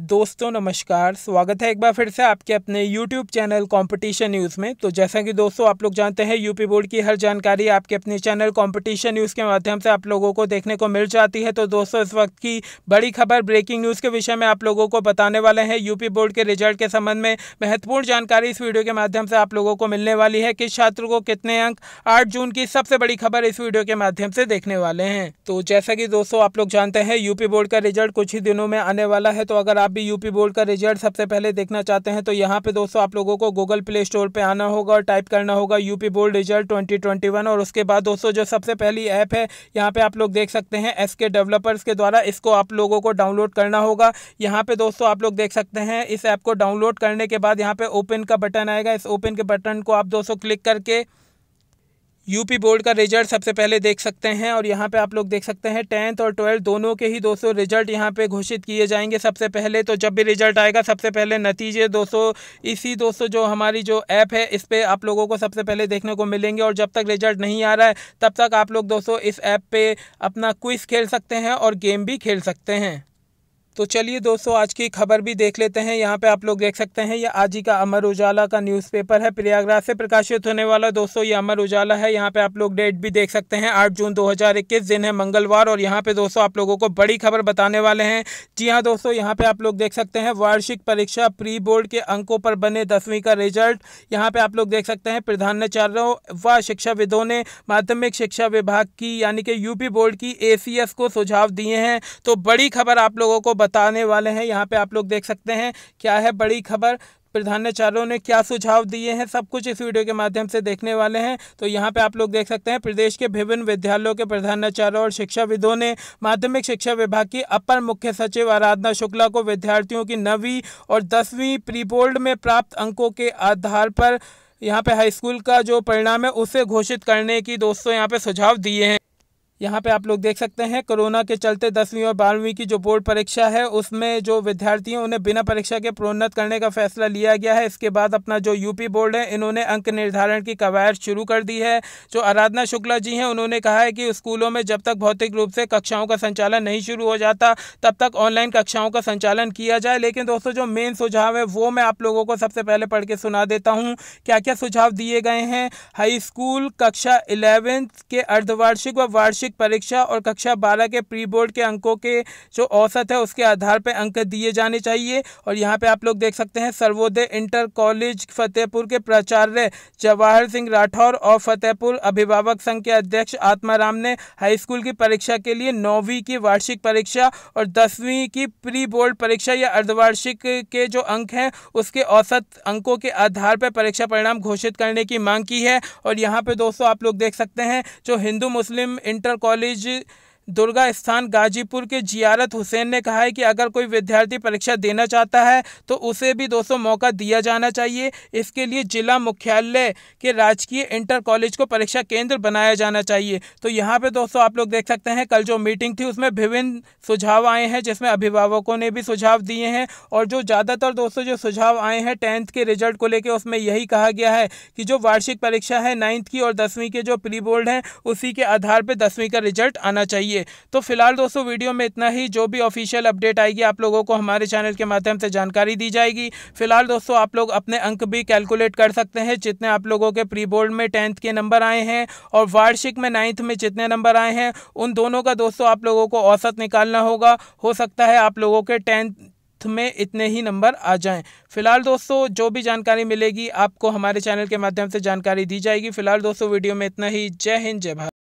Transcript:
दोस्तों नमस्कार स्वागत है एक बार फिर से आपके अपने YouTube चैनल कंपटीशन न्यूज़ में तो जैसा कि दोस्तों आप लोग जानते हैं यूपी बोर्ड की हर जानकारी आपके अपने चैनल कंपटीशन न्यूज़ के माध्यम से आप लोगों को देखने को मिल जाती है तो दोस्तों इस वक्त की बड़ी खबर ब्रेकिंग न्यूज़ के विषय में आप लोगों को बताने वाले हैं यूपी बोर्ड के रिजल्ट के संबंध में महत्वपूर्ण जानकारी इस वीडियो के माध्यम से आप लोगों को मिलने वाली है किस छात्र को कितने अंक आठ जून की सबसे बड़ी खबर इस वीडियो के माध्यम से देखने वाले हैं तो जैसा कि दोस्तों आप लोग जानते हैं यूपी बोर्ड का रिजल्ट कुछ ही दिनों में आने वाला है तो अगर आप भी यूपी बोर्ड का रिजल्ट सबसे पहले देखना चाहते हैं तो यहाँ पे दोस्तों आप लोगों को गूगल प्ले स्टोर पे आना होगा और टाइप करना होगा यूपी बोर्ड रिजल्ट 2021 और उसके बाद दोस्तों जो सबसे पहली ऐप है यहाँ पे आप लोग देख सकते हैं एस के डेवलपर्स के द्वारा इसको आप लोगों को डाउनलोड करना होगा यहाँ पे दोस्तों आप लोग देख सकते हैं इस ऐप को डाउनलोड करने के बाद यहाँ पे ओपन का बटन आएगा इस ओपन के बटन को आप दोस्तों क्लिक करके यूपी बोर्ड का रिजल्ट सबसे पहले देख सकते हैं और यहाँ पे आप लोग देख सकते हैं टेंथ और ट्वेल्थ दोनों के ही दोस्तों रिजल्ट यहाँ पे घोषित किए जाएंगे सबसे पहले तो जब भी रिजल्ट आएगा सबसे पहले नतीजे दोस्तों इसी दोस्तों जो हमारी जो ऐप है इस पर आप लोगों को सबसे पहले देखने को मिलेंगे और जब तक रिजल्ट नहीं आ रहा है तब तक आप लोग दोस्तों इस ऐप पर अपना क्विज़ खेल सकते हैं और गेम भी खेल सकते हैं तो चलिए दोस्तों आज की खबर भी देख लेते हैं यहाँ पे आप लोग देख सकते हैं ये आज ही का अमर उजाला का न्यूज़पेपर है प्रयागराज से प्रकाशित होने वाला दोस्तों ये अमर उजाला है यहाँ पे आप लोग डेट भी देख सकते हैं 8 जून 2021 दिन है मंगलवार और यहाँ पे दोस्तों आप लोगों को बड़ी खबर बताने वाले हैं जी हाँ दोस्तों यहाँ पर आप लोग देख सकते हैं वार्षिक परीक्षा प्री बोर्ड के अंकों पर बने दसवीं का रिजल्ट यहाँ पर आप लोग देख सकते हैं प्रधानाचार्यों व शिक्षाविदों ने माध्यमिक शिक्षा विभाग की यानी कि यूपी बोर्ड की ए को सुझाव दिए हैं तो बड़ी खबर आप लोगों को बताने वाले हैं यहाँ पे आप लोग देख सकते हैं क्या है बड़ी खबर प्रधानाचार्यों ने क्या सुझाव दिए हैं सब कुछ इस वीडियो के माध्यम से देखने वाले हैं तो यहाँ पे आप लोग देख सकते हैं प्रदेश के विभिन्न विद्यालयों के प्रधानाचार्यों और शिक्षाविदों ने माध्यमिक शिक्षा विभाग की अपर मुख्य सचिव आराधना शुक्ला को विद्यार्थियों की नवीं और दसवीं प्री बोर्ड में प्राप्त अंकों के आधार पर यहाँ पे हाई स्कूल का जो परिणाम है उसे घोषित करने की दोस्तों यहाँ पे सुझाव दिए हैं यहाँ पे आप लोग देख सकते हैं कोरोना के चलते दसवीं और बारहवीं की जो बोर्ड परीक्षा है उसमें जो विद्यार्थी हैं उन्हें बिना परीक्षा के प्रोन्नत करने का फैसला लिया गया है इसके बाद अपना जो यूपी बोर्ड है इन्होंने अंक निर्धारण की कवायद शुरू कर दी है जो आराधना शुक्ला जी हैं उन्होंने कहा है कि स्कूलों में जब तक भौतिक रूप से कक्षाओं का संचालन नहीं शुरू हो जाता तब तक ऑनलाइन कक्षाओं का संचालन किया जाए लेकिन दोस्तों जो मेन सुझाव है वो मैं आप लोगों को सबसे पहले पढ़ के सुना देता हूँ क्या क्या सुझाव दिए गए हैं हाई स्कूल कक्षा इलेवेंथ के अर्धवार्षिक व वार्षिक वार्षिक परीक्षा और कक्षा बारह के प्री बोर्ड के अंकों के जो औसत है उसके आधार पर अंक दिए जाने चाहिए और यहाँ पर आप लोग देख सकते हैं सर्वोदय इंटर कॉलेज फतेहपुर के प्राचार्य जवाहर सिंह राठौर और फतेहपुर अभिभावक संघ के अध्यक्ष आत्माराम ने हाई स्कूल की परीक्षा के लिए नौवीं की वार्षिक परीक्षा और दसवीं की प्री बोर्ड परीक्षा या अर्धवार्षिक के जो अंक हैं उसके औसत अंकों के आधार पर परीक्षा परिणाम घोषित करने की मांग की है और यहाँ पे दोस्तों आप लोग देख सकते हैं जो हिंदू मुस्लिम इंटर कॉलेज दुर्गा स्थान गाजीपुर के जियारत हुसैन ने कहा है कि अगर कोई विद्यार्थी परीक्षा देना चाहता है तो उसे भी दोस्तों मौका दिया जाना चाहिए इसके लिए जिला मुख्यालय के राजकीय इंटर कॉलेज को परीक्षा केंद्र बनाया जाना चाहिए तो यहाँ पे दोस्तों आप लोग देख सकते हैं कल जो मीटिंग थी उसमें विभिन्न सुझाव आए हैं जिसमें अभिभावकों ने भी सुझाव दिए हैं और जो ज़्यादातर दोस्तों जो सुझाव आए हैं टेंथ के रिजल्ट को लेकर उसमें यही कहा गया है कि जो वार्षिक परीक्षा है नाइन्थ की और दसवीं के जो प्री बोर्ड हैं उसी के आधार पर दसवीं का रिजल्ट आना चाहिए चाहिए तो फिलहाल दोस्तों वीडियो में इतना ही जो भी ऑफिशियल अपडेट आएगी आप लोगों को हमारे चैनल के माध्यम से जानकारी दी जाएगी फिलहाल दोस्तों आप लोग अपने अंक भी कैलकुलेट कर सकते हैं जितने आप लोगों के प्री बोर्ड में टेंथ के नंबर आए हैं और वार्षिक में नाइन्थ में जितने नंबर आए हैं उन दोनों का दोस्तों आप लोगों को औसत निकालना होगा हो सकता है आप लोगों के टेंथ में इतने ही नंबर आ जाएं फिलहाल दोस्तों जो भी जानकारी मिलेगी आपको हमारे चैनल के माध्यम से जानकारी दी जाएगी फिलहाल दोस्तों वीडियो में इतना ही जय हिंद जय भारत